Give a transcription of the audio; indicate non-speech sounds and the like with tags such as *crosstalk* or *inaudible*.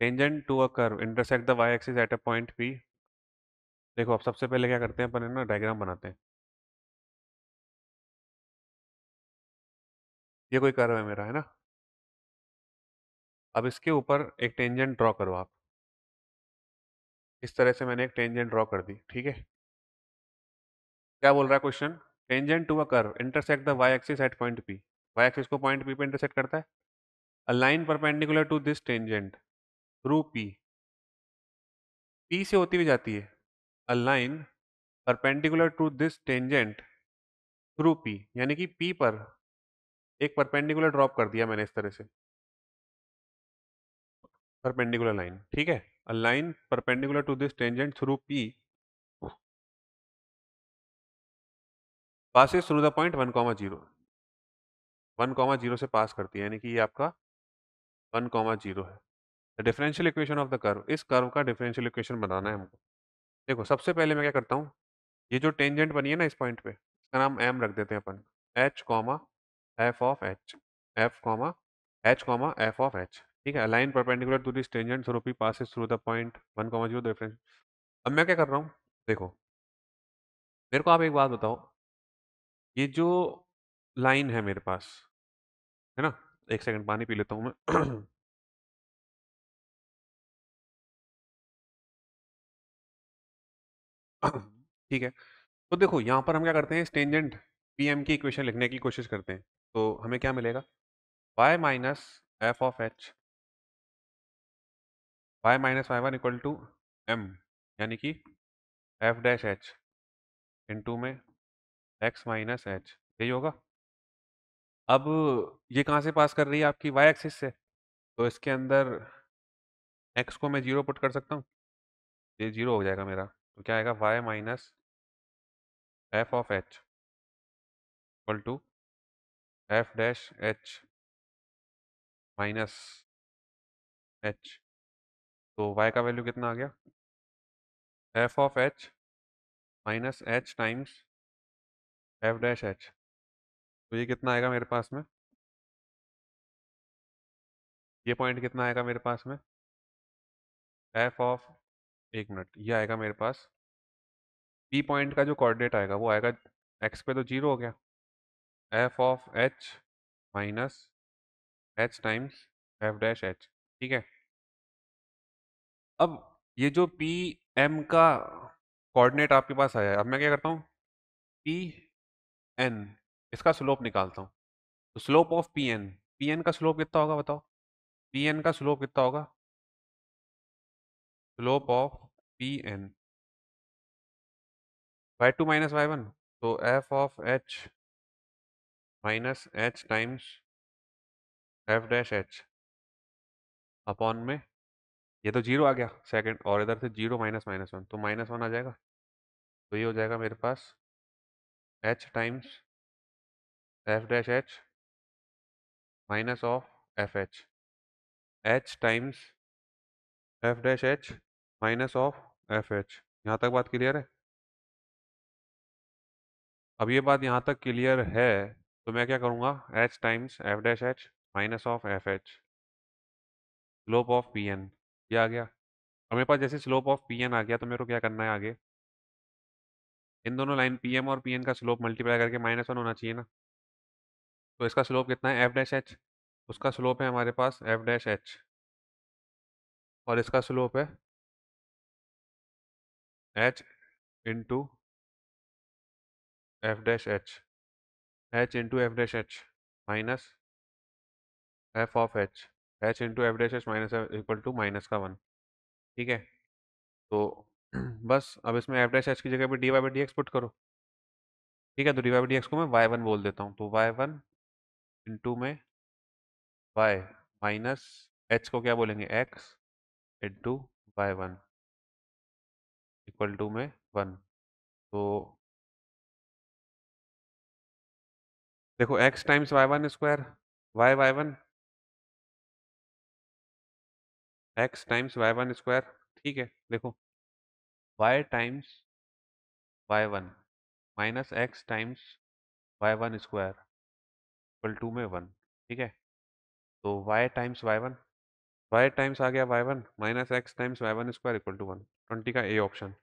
tangent to a curve intersect the y axis at a point p देखो अब सबसे पहले क्या करते हैं अपन है ना डायग्राम बनाते हैं ये कोई कर्व है मेरा है ना अब इसके ऊपर एक टेंजेंट ड्रॉ करो आप इस तरह से मैंने एक टेंजेंट ड्रॉ कर दी ठीक है क्या बोल रहा है question tangent to a curve intersect the y axis at point p y axis को पॉइंट पी पे इंटरसेक्ट करता है a line perpendicular to this tangent रूपी पी से होती भी जाती है a line perpendicular to this tangent through p यानी कि पी पर एक परपेंडिकुलर ड्रॉप कर दिया मैंने इस तरह से परपेंडिकुलर लाइन ठीक है a line perpendicular to this tangent through p passes through the point one comma zero one comma zero से पास करती है यानी कि ये आपका वन कॉमा जीरो है the differential equation of the curve इस कर्व का डिफरेंशियल इक्वेशन बनाना है हमको देखो सबसे पहले मैं क्या करता हूँ ये जो टेंजेंट बनी है ना इस पॉइंट पे इसका नाम एम रख देते हैं अपन H comma F of H F comma H comma F of H ठीक है line perpendicular to this tangent through p passes through the point one comma zero difference अब मैं क्या कर रहा हूँ देखो मेरे को आप एक बात बताओ ये जो लाइन है मेरे पास है ना एक सेकंड पानी पी लेता हूँ मैं *clears throat* ठीक है तो देखो यहाँ पर हम क्या करते हैं स्टेंजेंट पी एम की इक्वेशन लिखने की कोशिश करते हैं तो हमें क्या मिलेगा y minus F of H Y minus Y one equal to M यानी कि F dash H into में एक्स माइनस एच यही होगा अब ये कहाँ से पास कर रही है आपकी वाई एक्सिस से तो इसके अंदर एक्स को मैं जीरो पुट कर सकता हूँ ये जीरो हो जाएगा मेरा तो क्या आएगा Y minus F of H equal to F dash H minus H तो वाई का वैल्यू कितना आ गया F of H minus H times F dash H तो ये कितना आएगा मेरे पास में ये पॉइंट कितना आएगा मेरे पास में एफ ऑफ एक मिनट ये आएगा मेरे पास पी पॉइंट का जो कॉर्डिनेट आएगा वो आएगा एक्स पे तो जीरो हो गया F of H minus H times F dash H ठीक है अब ये जो पी एम का कोऑर्डिनेट आपके पास आया है अब मैं क्या करता हूँ पी एन इसका स्लोप निकालता हूँ तो slope of P N P N का स्लोप कितना होगा बताओ पी एन का स्लोप कितना होगा slope of P N Y two minus Y one तो F of H minus H times F dash H upon में ये तो जीरो आ गया सेकंड और इधर से जीरो माइनस माइनस वन तो माइनस वन आ जाएगा तो ये हो जाएगा मेरे पास H times F dash H minus of F H H times F dash H minus of F H यहाँ तक बात क्लियर है अब ये बात यहाँ तक क्लियर है तो मैं क्या करूँगा H times F dash H minus of F H slope of P N ये आ गया और मेरे पास जैसे स्लोप ऑफ पी एन आ गया तो मेरे को क्या करना है आगे इन दोनों लाइन पी एम और पी एन का स्लोप मल्टीप्लाई करके माइनस वन होना चाहिए ना तो इसका स्लोप कितना है एफ डैश एच उसका स्लोप है हमारे पास एफ डैश एच और इसका स्लोप है h into f dash h h into f dash h minus f of H h into F dash H minus equal to minus का one ठीक है तो *clears throat* बस अब इसमें एफ डैश एच की जगह पे D Y by D X put करो ठीक है तो D Y by D X को मैं वाई वन बोल देता हूँ तो वाई वन इन टू में वाई माइनस एच को क्या बोलेंगे X into Y one equal to में वन तो देखो X times Y one square Y Y one X times Y one square ठीक है देखो Y times Y one minus X times Y one square equal to में one ठीक है तो Y times Y one Y times आ गया Y one minus X times Y one square equal to one twenty का A option